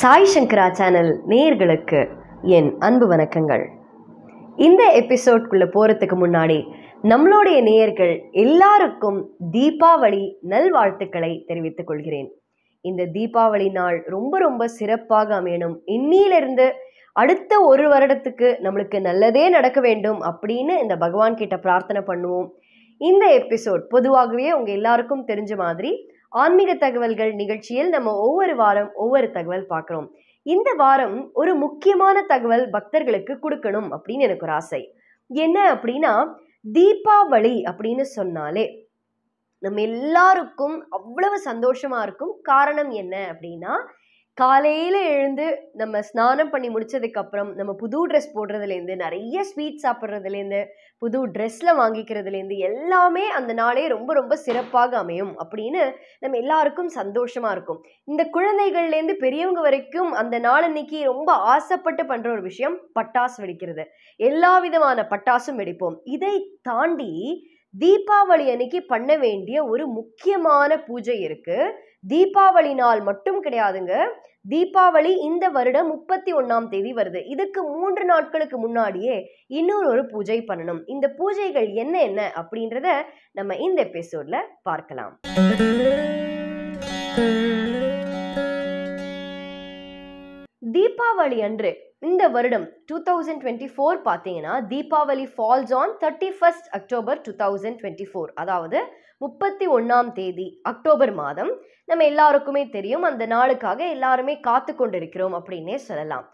சாய் சங்கரா channel நேர்களுக்கு என் அன்பு வணக்கங்கள் இந்த எபிசோட்குள்ள போறதுக்கு முன்னாடி நம்மளுடைய நேயர்கள் எல்லாருக்கும் தீபாவளி நல்வாழ்த்துக்களை தெரிவித்துக் கொள்கிறேன் இந்த தீபாவளி நாள் ரொம்ப ரொம்ப சிறப்பாக அமையணும் இன்னிலிருந்து அடுத்த ஒரு வருடத்துக்கு நம்மளுக்கு நல்லதே நடக்க வேண்டும் அப்படின்னு இந்த பகவான் கிட்ட பிரார்த்தனை பண்ணுவோம் இந்த எபிசோட் பொதுவாகவே உங்க எல்லாருக்கும் தெரிஞ்ச மாதிரி ஆன்மீக தகவல்கள் நிகழ்ச்சியில் நம்ம ஒவ்வொரு வாரம் ஒவ்வொரு தகவல் பார்க்குறோம் இந்த வாரம் ஒரு முக்கியமான தகவல் பக்தர்களுக்கு கொடுக்கணும் அப்படின்னு எனக்கு ஒரு ஆசை என்ன அப்படின்னா தீபாவளி அப்படின்னு சொன்னாலே நம்ம எல்லாருக்கும் அவ்வளவு சந்தோஷமா இருக்கும் காரணம் என்ன அப்படின்னா காலையில் எழுந்து நம்ம ஸ்நானம் பண்ணி முடித்ததுக்கப்புறம் நம்ம புது ட்ரெஸ் போடுறதுலேருந்து நிறைய ஸ்வீட் சாப்பிட்றதுலேருந்து புது ட்ரெஸ்ஸில் வாங்கிக்கிறதுலேருந்து எல்லாமே அந்த நாளே ரொம்ப ரொம்ப சிறப்பாக அமையும் அப்படின்னு நம்ம எல்லாருக்கும் சந்தோஷமாக இருக்கும் இந்த குழந்தைகள்லேருந்து பெரியவங்க வரைக்கும் அந்த நாள் அன்னைக்கு ரொம்ப ஆசைப்பட்டு பண்ணுற ஒரு விஷயம் பட்டாசு வெடிக்கிறது எல்லா விதமான பட்டாசும் வெடிப்போம் இதை தாண்டி தீபாவளி அன்னைக்கு பண்ண வேண்டிய ஒரு முக்கியமான பூஜை இருக்குது தீபாவளி நாள் மட்டும் கிடையாதுங்க தீபாவளி இந்த வருடம் முப்பத்தி ஒன்றாம் தேதி வருது இதுக்கு மூன்று நாட்களுக்கு முன்னாடியே இன்னொரு ஒரு பூஜை பண்ணணும் இந்த பூஜைகள் என்ன என்ன அப்படின்றத நம்ம இந்த எபிசோட்ல பார்க்கலாம் தீபாவளி அன்று இந்த வருடம் டூ தௌசண்ட் டுவெண்ட்டி ஃபோர் பார்த்தீங்கன்னா Deepavali falls on thirty first October two thousand twenty four அதாவது முப்பத்தி ஒன்றாம் தேதி அக்டோபர் மாதம் நம்ம எல்லாருக்குமே தெரியும் அந்த நாளுக்காக எல்லாருமே காத்து கொண்டிருக்கிறோம் அப்படின்னே சொல்லலாம்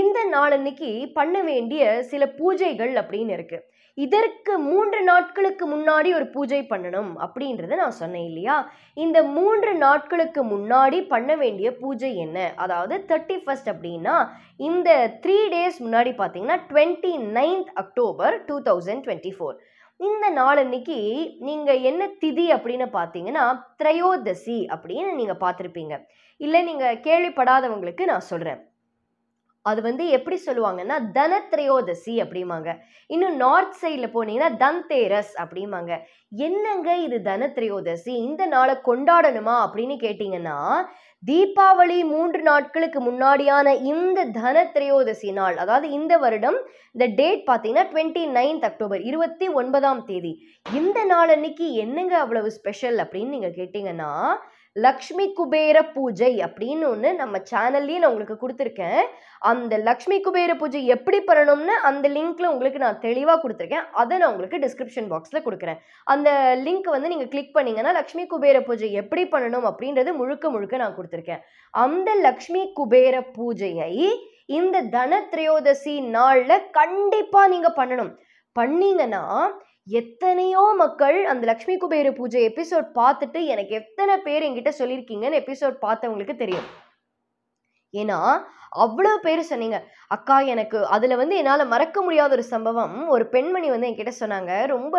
இந்த நாளன்னைக்கு பண்ண வேண்டிய சில பூஜைகள் அப்படின்னு இருக்கு இதற்கு மூன்று நாட்களுக்கு முன்னாடி ஒரு பூஜை பண்ணணும் அப்படின்றத நான் சொன்னேன் இல்லையா இந்த மூன்று நாட்களுக்கு முன்னாடி பண்ண வேண்டிய பூஜை என்ன அதாவது தேர்ட்டி ஃபஸ்ட் அப்படின்னா இந்த த்ரீ டேஸ் முன்னாடி பார்த்தீங்கன்னா twenty ninth October two thousand twenty four இந்த நாள் நீங்கள் என்ன திதி அப்படின்னு பார்த்தீங்கன்னா திரையோதசி அப்படின்னு நீங்கள் பார்த்துருப்பீங்க இல்லை நீங்கள் கேள்விப்படாதவங்களுக்கு நான் சொல்கிறேன் அது வந்து எப்படி சொல்லுவாங்கன்னா தனத்ரயோதசி அப்படிம்பாங்க இன்னும் நார்த் சைடில் போனீங்கன்னா தந்தேரஸ் அப்படிம்பாங்க என்னங்க இது தனத்ரயோதசி இந்த நாளை கொண்டாடணுமா அப்படின்னு கேட்டிங்கன்னா தீபாவளி மூன்று நாட்களுக்கு முன்னாடியான இந்த தன திரையோதசி நாள் அதாவது இந்த வருடம் இந்த டேட் பார்த்தீங்கன்னா டுவெண்ட்டி நைன்த் அக்டோபர் இருபத்தி ஒன்பதாம் தேதி இந்த நாள் அன்னைக்கு என்னங்க அவ்வளவு ஸ்பெஷல் அப்படின்னு நீங்கள் கேட்டிங்கன்னா லக்ஷ்மி குபேர பூஜை அப்படின்னு ஒன்று நம்ம சேனல்லையும் நான் உங்களுக்கு கொடுத்துருக்கேன் அந்த லக்ஷ்மி குபேர பூஜை எப்படி பண்ணணும்னு அந்த லிங்க்ல உங்களுக்கு நான் தெளிவாக கொடுத்துருக்கேன் அதை நான் உங்களுக்கு டிஸ்கிரிப்ஷன் பாக்ஸில் கொடுக்குறேன் அந்த லிங்க் வந்து நீங்கள் கிளிக் பண்ணிங்கன்னா லக்ஷ்மி குபேர பூஜை எப்படி பண்ணணும் அப்படின்றது முழுக்க முழுக்க நான் கொடுத்துருக்கேன் அந்த லக்ஷ்மி குபேர பூஜையை இந்த தன திரையோதசி நாளில் கண்டிப்பாக நீங்கள் பண்ணணும் பண்ணீங்கன்னா எத்தனையோ மக்கள் அந்த லக்ஷ்மி குபேர பூஜை எபிசோட் பார்த்துட்டு எனக்கு எத்தனை பேர் என்கிட்ட சொல்லியிருக்கீங்கன்னு எபிசோட் பார்த்தவங்களுக்கு தெரியும் ஏன்னா அவ்வளோ பேர் சொன்னீங்க அக்கா எனக்கு அதில் வந்து என்னால் மறக்க முடியாத ஒரு சம்பவம் ஒரு பெண்மணி வந்து என்கிட்ட சொன்னாங்க ரொம்ப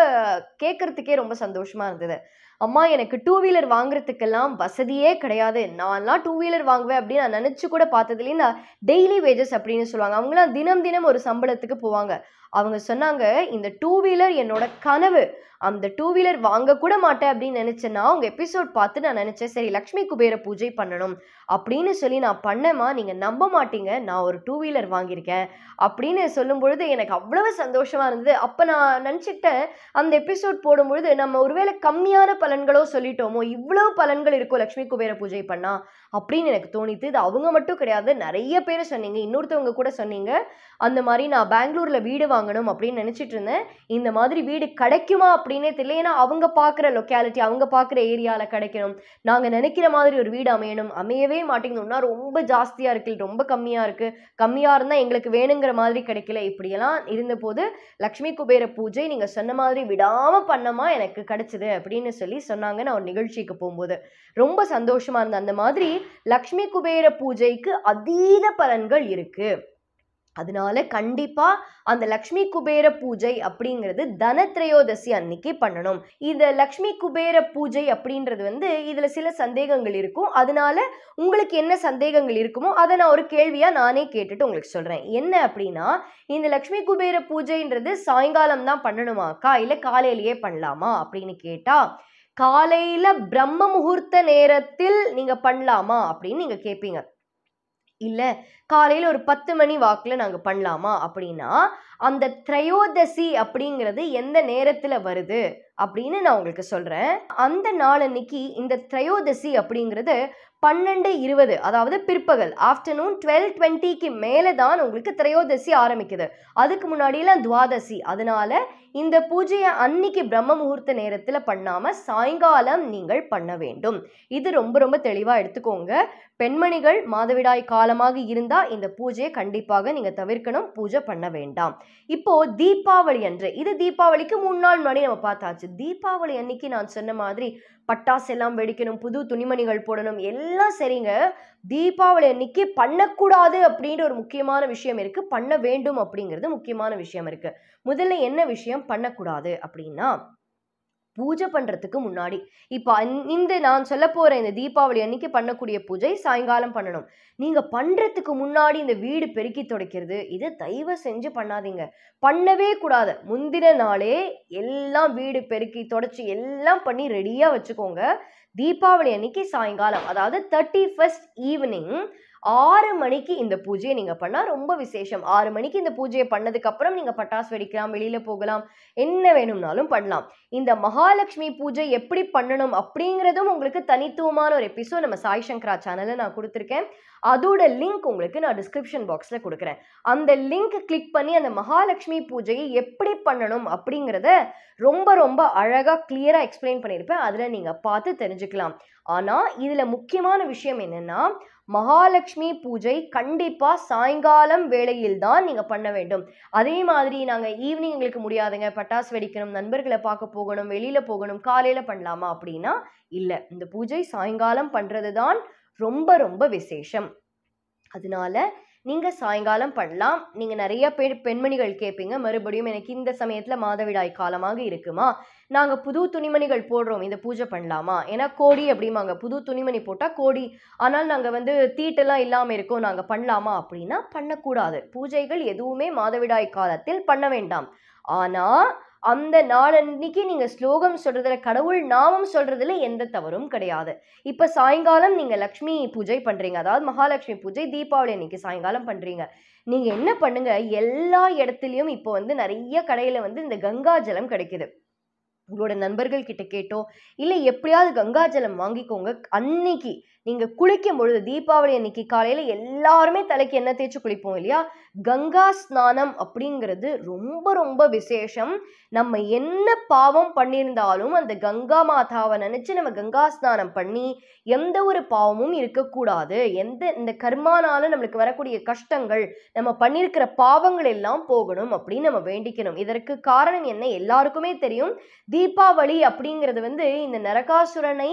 கேட்குறதுக்கே ரொம்ப சந்தோஷமாக இருந்தது அம்மா எனக்கு டூ வீலர் வாங்குறதுக்கெல்லாம் வசதியே கிடையாது நான்லாம் டூ வீலர் வாங்குவேன் அப்படின்னு நான் நினச்சி கூட பார்த்ததுலேயே நான் டெய்லி வேஜஸ் அப்படின்னு சொல்லுவாங்க அவங்களாம் தினம் தினம் ஒரு சம்பளத்துக்கு போவாங்க அவங்க சொன்னாங்க இந்த டூ வீலர் என்னோட கனவு அந்த டூ வீலர் வாங்கக்கூட மாட்டேன் அப்படின்னு நான் உங்க எபிசோட் பார்த்து நான் நினச்சேன் சரி லக்ஷ்மி குபேர பூஜை பண்ணணும் அப்படின்னு சொல்லி நான் பண்ணேம்மா நீங்கள் நம்ப மாட்டீங்க நான் ஒரு டூ வீலர் வாங்கியிருக்கேன் அப்படின்னு சொல்லும் பொழுது எனக்கு அவ்வளவு சந்தோஷமாக இருந்தது அப்போ நான் நினச்சிக்கிட்டேன் அந்த எபிசோட் போடும்பொழுது நம்ம ஒருவேளை கம்மியான பலன்களோ சொல்லிட்டோமோ இவ்வளோ பலன்கள் இருக்கும் லக்ஷ்மி குபேர பூஜை பண்ணால் அப்படின்னு எனக்கு தோணித்து இது அவங்க மட்டும் கிடையாது நிறைய பேர் சொன்னீங்க இன்னொருத்தவங்க கூட சொன்னீங்க அந்த மாதிரி நான் பெங்களூரில் வீடு வாங்கணும் அப்படின்னு நினச்சிட்டு இருந்தேன் இந்த மாதிரி வீடு கிடைக்குமா அப்படின்னே தெரியல ஏன்னா அவங்க பார்க்குற லொக்காலிட்டி அவங்க பார்க்குற ஏரியாவில் கிடைக்கணும் நாங்கள் நினைக்கிற மாதிரி ஒரு வீடு அமையணும் அமையவே மாட்டேங்கணும்னா ரொம்ப ஜாஸ்தியாக இருக்குது ரொம்ப கம்மியாக இருக்குது கம்மியாக இருந்தால் எங்களுக்கு வேணுங்கிற மாதிரி கிடைக்கல இப்படியெல்லாம் இருந்தபோது லக்ஷ்மி குபேர பூஜை நீங்கள் சொன்ன மாதிரி விடாமல் பண்ணமா எனக்கு கிடைச்சிது அப்படின்னு சொல்லி சொன்னாங்க நான் ஒரு நிகழ்ச்சிக்கு போகும்போது ரொம்ப சந்தோஷமாக இருந்தேன் அந்த மாதிரி லக்ஷ்மி குபேர பூஜைக்கு அதீத பலன்கள் இருக்கு அதனால கண்டிப்பா அந்த லக்ஷ்மி குபேர பூஜை அப்படிங்கிறது தனத்திரயோதசி அன்னைக்கு பண்ணணும் இந்த லக்ஷ்மி குபேர பூஜை அப்படின்றது வந்து இதுல சில சந்தேகங்கள் இருக்கும் அதனால உங்களுக்கு என்ன சந்தேகங்கள் இருக்குமோ அதை நான் ஒரு கேள்வியா நானே கேட்டுட்டு உங்களுக்கு சொல்றேன் என்ன அப்படின்னா இந்த லக்ஷ்மி குபேர பூஜைன்றது சாயங்காலம் தான் பண்ணணுமாக்கா இல்ல காலையிலேயே பண்ணலாமா அப்படின்னு கேட்டா காலையில் பிரம்ம முகூர்த்த நேரத்தில் நீங்கள் பண்ணலாமா அப்படின்னு நீங்கள் கேட்பீங்க இல்லை காலையில் ஒரு பத்து மணி வாக்கில் நாங்கள் பண்ணலாமா அப்படின்னா அந்த திரையோதசி அப்படிங்கிறது எந்த நேரத்தில் வருது அப்படின்னு நான் உங்களுக்கு சொல்கிறேன் அந்த நாள் அன்னைக்கு இந்த திரையோதசி அப்படிங்கிறது பன்னெண்டு இருபது அதாவது பிற்பகல் ஆஃப்டர்நூன் டுவெல் டுவெண்ட்டிக்கு மேலே தான் உங்களுக்கு திரையோதசி ஆரம்பிக்குது அதுக்கு முன்னாடியெல்லாம் துவாதசி அதனால இந்த பூஜையை அன்னைக்கு பிரம்ம முகூர்த்த நேரத்தில் பண்ணாமல் சாயங்காலம் நீங்கள் பண்ண வேண்டும் இது ரொம்ப ரொம்ப தெளிவாக எடுத்துக்கோங்க பெண்மணிகள் மாதவிடாய் காலமாக இருந்தால் இந்த பூஜையை கண்டிப்பாக நீங்கள் தவிர்க்கணும் பூஜை பண்ண வேண்டாம் இப்போது தீபாவளி அன்று இது தீபாவளிக்கு மூணு நாள் முன்னாடி நம்ம பார்த்தாச்சு தீபாவளி அன்னைக்கு நான் சொன்ன மாதிரி பட்டாசு எல்லாம் வெடிக்கணும் புது துணிமணிகள் போடணும் எல்லாம் சரிங்க தீபாவளி அன்னைக்கு பண்ணக்கூடாது அப்படின்ற ஒரு முக்கியமான விஷயம் இருக்குது பண்ண வேண்டும் அப்படிங்கிறது முக்கியமான விஷயம் இருக்குது முதல்ல என்ன விஷயம் பண்ணக்கூடாது அப்படின்னா பூஜை பண்ணுறதுக்கு முன்னாடி இப்போ இந்த நான் சொல்ல போகிற இந்த தீபாவளி அன்னைக்கு பண்ணக்கூடிய பூஜை சாயங்காலம் பண்ணணும் நீங்கள் பண்ணுறதுக்கு முன்னாடி இந்த வீடு பெருக்கி துடைக்கிறது இதை தயவு செஞ்சு பண்ணாதீங்க பண்ணவே கூடாது முந்தின நாளே எல்லாம் வீடு பெருக்கி தொடச்சி எல்லாம் பண்ணி ரெடியாக வச்சுக்கோங்க தீபாவளி அன்னைக்கு சாயங்காலம் அதாவது தேர்ட்டி ஃபஸ்ட் ஈவினிங் ஆறு மணிக்கு இந்த பூஜையை நீங்கள் பண்ணால் ரொம்ப விசேஷம் ஆறு மணிக்கு இந்த பூஜையை பண்ணதுக்கப்புறம் நீங்கள் பட்டாசு வெடிக்கலாம் வெளியில் போகலாம் என்ன வேணும்னாலும் பண்ணலாம் இந்த மகாலட்சுமி பூஜை எப்படி பண்ணணும் அப்படிங்கிறதும் உங்களுக்கு தனித்துவமான ஒரு எபிசோட் நம்ம சாய் சங்கரா சேனலில் நான் கொடுத்துருக்கேன் அதோட லிங்க் உங்களுக்கு நான் டிஸ்கிரிப்ஷன் பாக்ஸில் கொடுக்குறேன் அந்த லிங்க் கிளிக் பண்ணி அந்த மகாலட்சுமி பூஜையை எப்படி பண்ணணும் அப்படிங்கிறத ரொம்ப ரொம்ப அழகாக கிளியராக எக்ஸ்பிளைன் பண்ணியிருப்பேன் அதில் நீங்கள் பார்த்து தெரிஞ்சுக்கலாம் ஆனால் இதில் முக்கியமான விஷயம் என்னென்னா மகாலட்சுமி பூஜை கண்டிப்பாக சாயங்காலம் வேளையில் தான் நீங்கள் பண்ண வேண்டும் அதே மாதிரி நாங்கள் ஈவினிங் எங்களுக்கு முடியாதுங்க பட்டாசு வெடிக்கணும் நண்பர்களை பார்க்க போகணும் வெளியில் போகணும் காலையில் பண்ணலாமா அப்படின்னா இல்லை இந்த பூஜை சாயங்காலம் பண்ணுறது தான் ரொம்ப ரொம்ப விசேஷம் அதனால நீங்கள் சாயங்காலம் பண்ணலாம் நீங்கள் நிறைய பேர் பெண்மணிகள் கேட்பீங்க மறுபடியும் எனக்கு இந்த சமயத்தில் மாதவிடாய் காலமாக இருக்குமா நாங்கள் புது துணிமணிகள் போடுறோம் இந்த பூஜை பண்ணலாமா ஏன்னா கோடி அப்படிமாங்க புது துணிமணி போட்டால் கோடி ஆனால் நாங்கள் வந்து தீட்டெல்லாம் இல்லாமல் இருக்கோம் நாங்கள் பண்ணலாமா அப்படின்னா பண்ணக்கூடாது பூஜைகள் எதுவுமே மாதவிடாய் காலத்தில் பண்ண வேண்டாம் ஆனால் அந்த நாளன்னைக்கு நீங்கள் ஸ்லோகம் சொல்கிறதுல கடவுள் நாமம் சொல்கிறதுல எந்த தவறும் கிடையாது இப்போ சாயங்காலம் நீங்கள் லக்ஷ்மி பூஜை பண்ணுறீங்க அதாவது மகாலட்சுமி பூஜை தீபாவளி அன்னைக்கு சாயங்காலம் பண்ணுறீங்க நீங்கள் என்ன பண்ணுங்க எல்லா இடத்துலையும் இப்போ வந்து நிறைய கடையில் வந்து இந்த கங்கா ஜலம் கிடைக்குது உங்களோட நண்பர்கள் கிட்ட கேட்டோ இல்லை எப்படியாவது கங்கா ஜலம் வாங்கிக்கோங்க அன்னைக்கு நீங்கள் குளிக்கும் பொழுது தீபாவளி அன்னைக்கு காலையில் எல்லாருமே தலைக்கு என்ன தேய்ச்சி குளிப்போம் இல்லையா கங்கா ஸ்நானம் அப்படிங்கிறது ரொம்ப ரொம்ப விசேஷம் நம்ம என்ன பாவம் பண்ணியிருந்தாலும் அந்த கங்கா மாதாவை நினச்சி நம்ம கங்கா ஸ்நானம் பண்ணி எந்த ஒரு பாவமும் இருக்கக்கூடாது எந்த இந்த கர்மானாலும் நம்மளுக்கு வரக்கூடிய கஷ்டங்கள் நம்ம பண்ணியிருக்கிற பாவங்கள் எல்லாம் போகணும் அப்படின்னு நம்ம வேண்டிக்கணும் இதற்கு காரணம் என்ன எல்லாருக்குமே தெரியும் தீபாவளி அப்படிங்கிறது வந்து இந்த நரகாசுரனை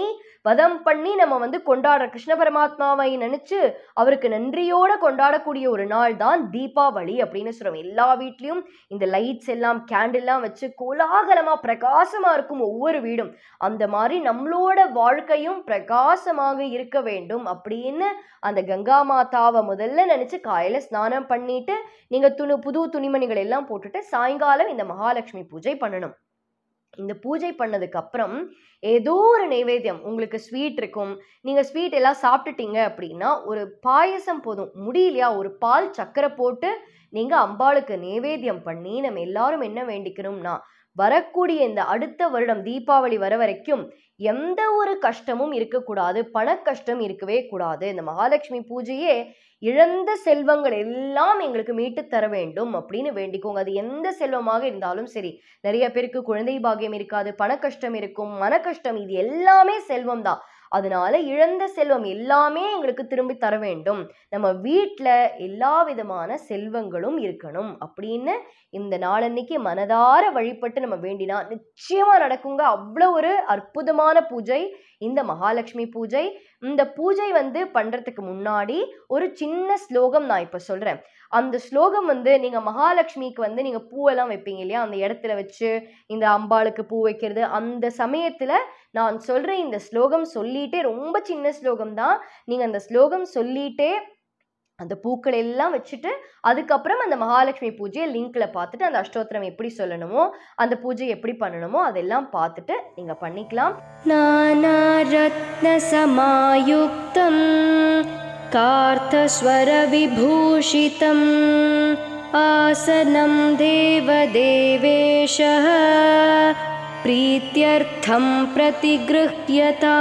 வதம் பண்ணி நம்ம வந்து கொண்டாடுற கிருஷ்ண பரமாத்மாவை நினச்சி அவருக்கு நன்றியோடு கொண்டாடக்கூடிய ஒரு நாள் தான் தீப தீபாவளி அப்படின்னு சொல்கிறோம் எல்லா வீட்லேயும் இந்த லைட்ஸ் எல்லாம் கேண்டில்லாம் வச்சு கோலாகலமாக பிரகாசமாக இருக்கும் ஒவ்வொரு வீடும் அந்த மாதிரி நம்மளோட வாழ்க்கையும் பிரகாசமாக இருக்க வேண்டும் அப்படின்னு அந்த கங்கா மாதாவை முதல்ல நினச்சி காலையில் ஸ்நானம் பண்ணிட்டு நீங்கள் துணி புது துணிமணிகள் எல்லாம் போட்டுட்டு சாயங்காலம் இந்த மகாலட்சுமி பூஜை பண்ணணும் இந்த பூஜை பண்ணதுக்கப்புறம் ஏதோ ஒரு நைவேத்தியம் உங்களுக்கு ஸ்வீட் இருக்கும் நீங்கள் ஸ்வீட் எல்லாம் சாப்பிட்டுட்டீங்க அப்படின்னா ஒரு பாயசம் போதும் முடியலையா ஒரு பால் சக்கரை போட்டு நீங்கள் அம்பாளுக்கு நைவேத்தியம் பண்ணி நம்ம எல்லாரும் என்ன வேண்டிக்கணும்னா வரக்கூடிய இந்த அடுத்த வருடம் தீபாவளி வர வரைக்கும் எந்த ஒரு கஷ்டமும் இருக்கக்கூடாது பண கஷ்டம் இருக்கவே கூடாது இந்த மகாலட்சுமி பூஜையே இழந்த செல்வங்கள் எல்லாம் எங்களுக்கு மீட்டு தர வேண்டும் அப்படின்னு வேண்டிக்கோங்க அது எந்த செல்வமாக இருந்தாலும் சரி நிறைய பேருக்கு குழந்தை பாகியம் இருக்காது பண கஷ்டம் இருக்கும் மன கஷ்டம் இது எல்லாமே செல்வம் தான் அதனால இழந்த செல்வம் எல்லாமே எங்களுக்கு திரும்பி தர வேண்டும் நம்ம வீட்டில் எல்லா விதமான செல்வங்களும் இருக்கணும் அப்படின்னு இந்த நாளன்னைக்கு மனதார வழிபட்டு நம்ம வேண்டினா நிச்சயமாக நடக்குங்க அவ்வளோ ஒரு அற்புதமான பூஜை இந்த மகாலட்சுமி பூஜை இந்த பூஜை வந்து பண்ணுறதுக்கு முன்னாடி ஒரு சின்ன ஸ்லோகம் நான் இப்போ சொல்கிறேன் அந்த ஸ்லோகம் வந்து நீங்கள் மகாலட்சுமிக்கு வந்து நீங்கள் பூவெல்லாம் வைப்பீங்க இல்லையா அந்த இடத்துல வச்சு இந்த அம்பாளுக்கு பூ வைக்கிறது அந்த சமயத்தில் நான் சொல்கிற இந்த ஸ்லோகம் சொல்லிகிட்டே ரொம்ப சின்ன ஸ்லோகம் தான் நீங்கள் அந்த ஸ்லோகம் சொல்லிகிட்டே அந்த பூக்கள் எல்லாம் வச்சுட்டு அதுக்கப்புறம் அந்த மகாலட்சுமி பூஜையை லிங்க்கில் பார்த்துட்டு அந்த அஷ்டோத்திரம் எப்படி சொல்லணுமோ அந்த பூஜை எப்படி பண்ணணுமோ அதெல்லாம் பார்த்துட்டு நீங்கள் பண்ணிக்கலாம் சமாயுக்தம் கார்த்தஸ்வர விபூஷிதம் ஆசனம் தேவேஷ प्रीत्यर्थं प्रतिगृह्यता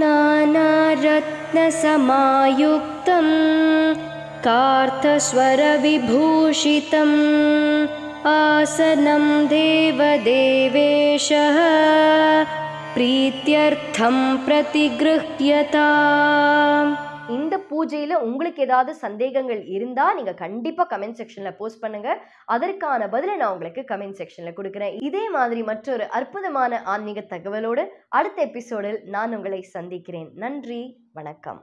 नानारत्नसमायुक्तं कार्थस्वरविभूषितम् आसनं देवदेवेशः प्रीत्यर्थं प्रतिगृह्यता பூஜையில் உங்களுக்கு ஏதாவது சந்தேகங்கள் இருந்தால் நீங்கள் கண்டிப்பாக கமெண்ட் செக்ஷனில் போஸ்ட் பண்ணுங்கள் அதற்கான பதிலை நான் உங்களுக்கு கமெண்ட் செக்ஷனில் கொடுக்குறேன் இதே மாதிரி மற்றொரு அற்புதமான ஆன்மீக தகவலோடு அடுத்த எபிசோடில் நான் உங்களை சந்திக்கிறேன் நன்றி வணக்கம்